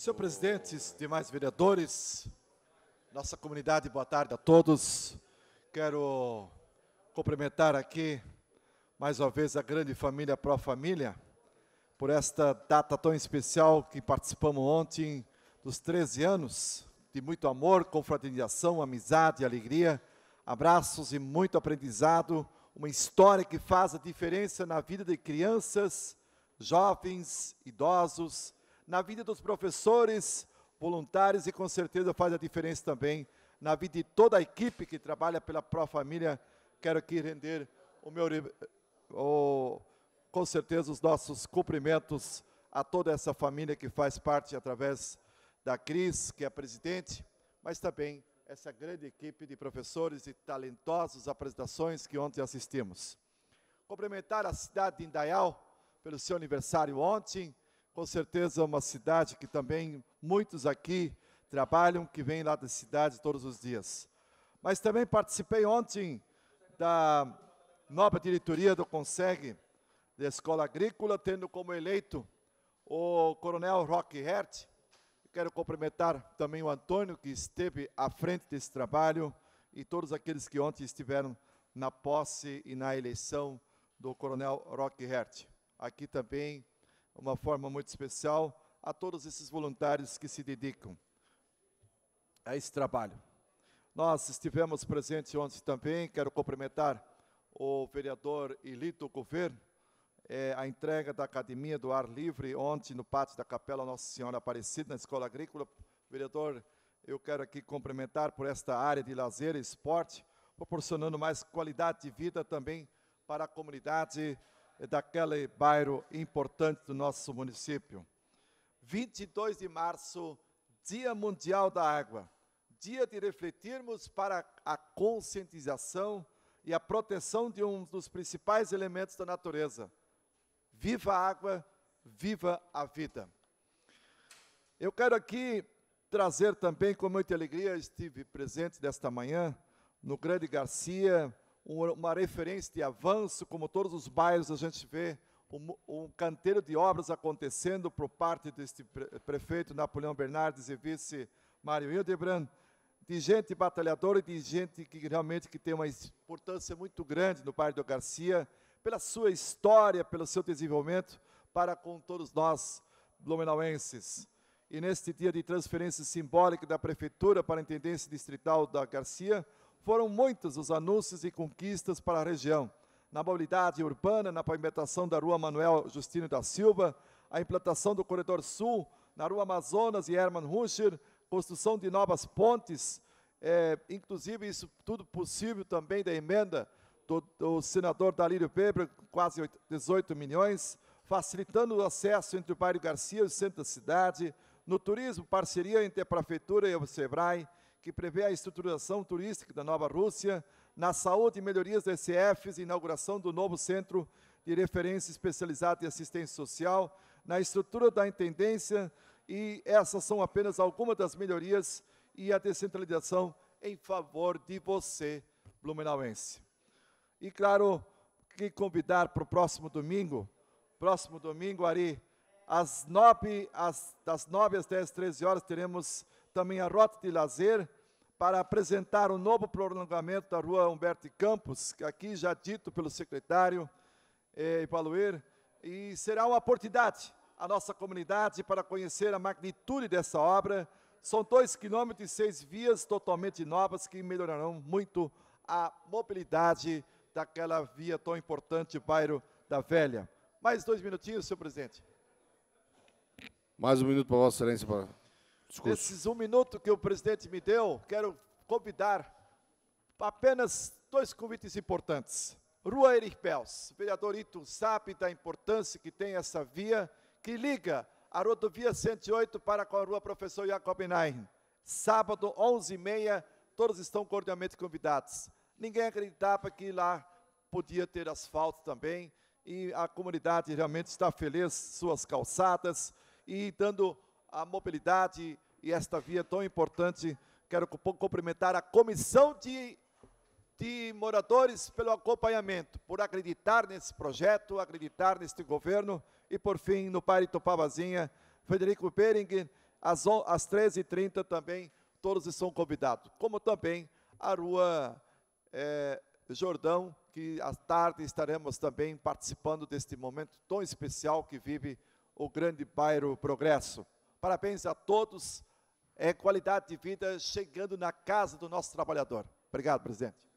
Senhor presidente, demais vereadores, nossa comunidade, boa tarde a todos. Quero cumprimentar aqui, mais uma vez, a grande família Pro Família, por esta data tão especial que participamos ontem, dos 13 anos, de muito amor, confraternização, amizade, alegria, abraços e muito aprendizado, uma história que faz a diferença na vida de crianças, jovens, idosos, na vida dos professores, voluntários e com certeza faz a diferença também na vida de toda a equipe que trabalha pela Pro Família. Quero aqui render o meu, o, com certeza, os nossos cumprimentos a toda essa família que faz parte através da Cris, que é a presidente, mas também essa grande equipe de professores e talentosos apresentações que ontem assistimos. Cumprimentar a cidade de Indaial pelo seu aniversário ontem, com certeza uma cidade que também muitos aqui trabalham, que vêm lá da cidade todos os dias. Mas também participei ontem da nova diretoria do Conseg, da Escola Agrícola, tendo como eleito o Coronel Roque Hert. Quero cumprimentar também o Antônio, que esteve à frente desse trabalho, e todos aqueles que ontem estiveram na posse e na eleição do Coronel Roque Hert. Aqui também uma forma muito especial a todos esses voluntários que se dedicam a esse trabalho. Nós estivemos presentes ontem também, quero cumprimentar o vereador Elito Governo, é, a entrega da Academia do Ar Livre ontem no pátio da Capela Nossa Senhora Aparecida, na Escola Agrícola. Vereador, eu quero aqui cumprimentar por esta área de lazer e esporte, proporcionando mais qualidade de vida também para a comunidade daquele bairro importante do nosso município. 22 de março, Dia Mundial da Água. Dia de refletirmos para a conscientização e a proteção de um dos principais elementos da natureza. Viva a água, viva a vida. Eu quero aqui trazer também com muita alegria, estive presente desta manhã no Grande Garcia, uma referência de avanço, como todos os bairros a gente vê um, um canteiro de obras acontecendo por parte deste prefeito Napoleão Bernardes e vice Mário Hildebrand, de gente batalhadora e de gente que realmente que tem uma importância muito grande no bairro do Garcia, pela sua história, pelo seu desenvolvimento para com todos nós blumenauenses. E neste dia de transferência simbólica da Prefeitura para a Intendência Distrital da Garcia, foram muitos os anúncios e conquistas para a região. Na mobilidade urbana, na pavimentação da rua Manuel Justino da Silva, a implantação do Corredor Sul, na rua Amazonas e Hermann Ruscher, construção de novas pontes, é, inclusive isso tudo possível também da emenda do, do senador Dalírio Pebre, quase 18 milhões, facilitando o acesso entre o bairro Garcia e o centro da cidade, no turismo, parceria entre a Prefeitura e o SEBRAE, que prevê a estruturação turística da Nova Rússia, na saúde e melhorias do ECFs, inauguração do novo Centro de Referência Especializada em Assistência Social, na estrutura da Intendência, e essas são apenas algumas das melhorias e a descentralização em favor de você, blumenauense. E, claro, que convidar para o próximo domingo, próximo domingo, Ari, às nove, às, das nove às dez, treze horas, teremos também a rota de lazer, para apresentar o um novo prolongamento da rua Humberto de Campos, que aqui já dito pelo secretário eh, Paluer, e será uma oportunidade à nossa comunidade para conhecer a magnitude dessa obra. São dois quilômetros e seis vias totalmente novas que melhorarão muito a mobilidade daquela via tão importante, bairro da Velha. Mais dois minutinhos, senhor presidente. Mais um minuto para Vossa Excelência. Para discurso. Nesses um minuto que o presidente me deu, quero convidar apenas dois convites importantes. Rua Erich Pels, vereador Ito sabe da importância que tem essa via que liga a rodovia 108 para com a Rua Professor Jacob Nein. Sábado, 11h30, todos estão cordialmente convidados. Ninguém acreditava que lá podia ter asfalto também, e a comunidade realmente está feliz, suas calçadas, e dando a mobilidade e esta via tão importante. Quero cumprimentar a Comissão de, de Moradores pelo acompanhamento, por acreditar nesse projeto, acreditar neste governo. E, por fim, no Pai Topavazinha, Frederico Bering, às, às 13h30 também, todos estão convidados. Como também a Rua é, Jordão, que à tarde estaremos também participando deste momento tão especial que vive o grande bairro Progresso. Parabéns a todos. É qualidade de vida chegando na casa do nosso trabalhador. Obrigado, presidente.